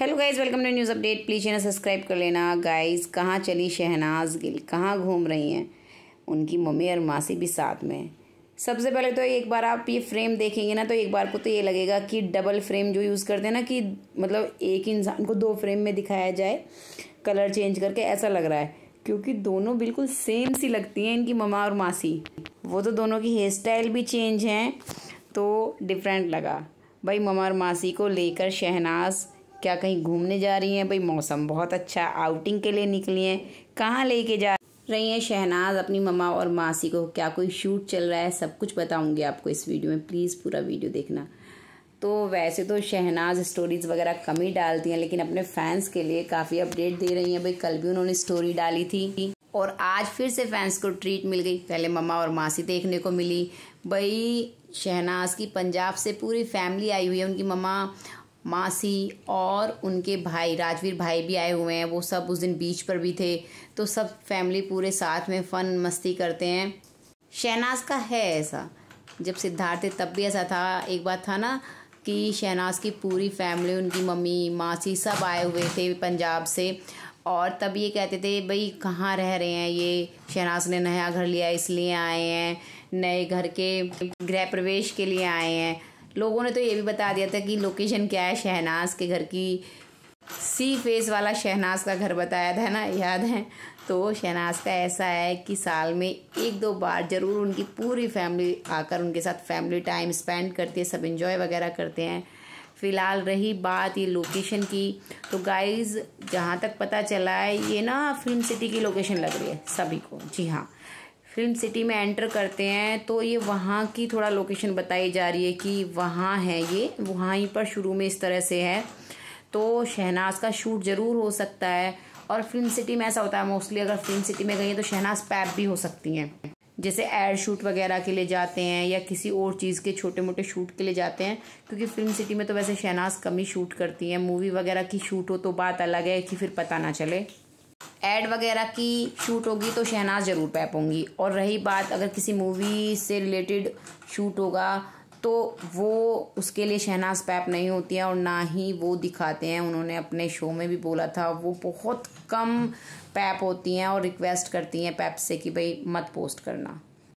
hello guys welcome to news update please channel subscribe कर लेना guys कहाँ चली शहनाज गिल कहाँ घूम रही हैं उनकी मम्मी और मासी भी साथ में सबसे पहले तो एक बार आप ये फ्रेम देखेंगे ना तो एक बार को तो ये लगेगा कि डबल फ्रेम जो यूज़ करते हैं ना कि मतलब एक इंसान को दो फ्रेम में दिखाया जाए कलर चेंज करके ऐसा लग रहा है क्योंकि दोनों बिल्कुल सेम सी लगती हैं इनकी ममा और मासी वो तो दोनों की हेयर स्टाइल भी चेंज हैं तो डिफरेंट लगा भाई ममा और मासी को लेकर शहनाज क्या कहीं घूमने जा रही हैं भाई मौसम बहुत अच्छा आउटिंग के लिए निकली हैं कहाँ लेके जा रही हैं शहनाज अपनी मम्मा और मासी को क्या कोई शूट चल रहा है सब कुछ बताऊंगी आपको इस वीडियो में प्लीज़ पूरा वीडियो देखना तो वैसे तो शहनाज स्टोरीज़ वगैरह कम ही डालती हैं लेकिन अपने फैंस के लिए काफ़ी अपडेट दे रही हैं भाई कल भी उन्होंने स्टोरी डाली थी और आज फिर से फैंस को ट्रीट मिल गई पहले मम्मा और मासी देखने को मिली भाई शहनाज की पंजाब से पूरी फैमिली आई हुई है उनकी मम्मा मासी और उनके भाई राजवीर भाई भी आए हुए हैं वो सब उस दिन बीच पर भी थे तो सब फैमिली पूरे साथ में फ़न मस्ती करते हैं शहनाज का है ऐसा जब सिद्धार्थ थे तब भी ऐसा था एक बात था ना कि शहनाज की पूरी फैमिली उनकी मम्मी मासी सब आए हुए थे पंजाब से और तब ये कहते थे भाई कहाँ रह रहे हैं ये शहनाज ने नया घर लिया इसलिए आए हैं नए घर के गृह प्रवेश के लिए आए हैं लोगों ने तो ये भी बता दिया था कि लोकेशन क्या है शहनाज के घर की सी फेस वाला शहनाज का घर बताया था ना याद है तो शहनाज का ऐसा है कि साल में एक दो बार ज़रूर उनकी पूरी फैमिली आकर उनके साथ फैमिली टाइम स्पेंड करती है सब इन्जॉय वगैरह करते हैं फ़िलहाल रही बात ये लोकेशन की तो गाइज़ जहाँ तक पता चला है ये ना फिल्म सिटी की लोकेशन लग रही है सभी को जी हाँ फिल्म सिटी में एंटर करते हैं तो ये वहाँ की थोड़ा लोकेशन बताई जा रही है कि वहाँ है ये वहाँ ही पर शुरू में इस तरह से है तो शहनाज का शूट ज़रूर हो सकता है और फिल्म सिटी में ऐसा होता है मोस्टली अगर फिल्म सिटी में गई है तो शहनाज पैप भी हो सकती हैं जैसे एड शूट वगैरह के लिए जाते हैं या किसी और चीज़ के छोटे मोटे शूट के लिए जाते हैं क्योंकि फिल्म सिटी में तो वैसे शहनाज कम ही शूट करती हैं मूवी वगैरह की शूट हो तो बात अलग है कि फिर पता ना चले एड वगैरह की शूट होगी तो शहनाज ज़रूर पैप होंगी और रही बात अगर किसी मूवी से रिलेटेड शूट होगा तो वो उसके लिए शहनाज पैप नहीं होती हैं और ना ही वो दिखाते हैं उन्होंने अपने शो में भी बोला था वो बहुत कम पैप होती हैं और रिक्वेस्ट करती हैं पैप से कि भाई मत पोस्ट करना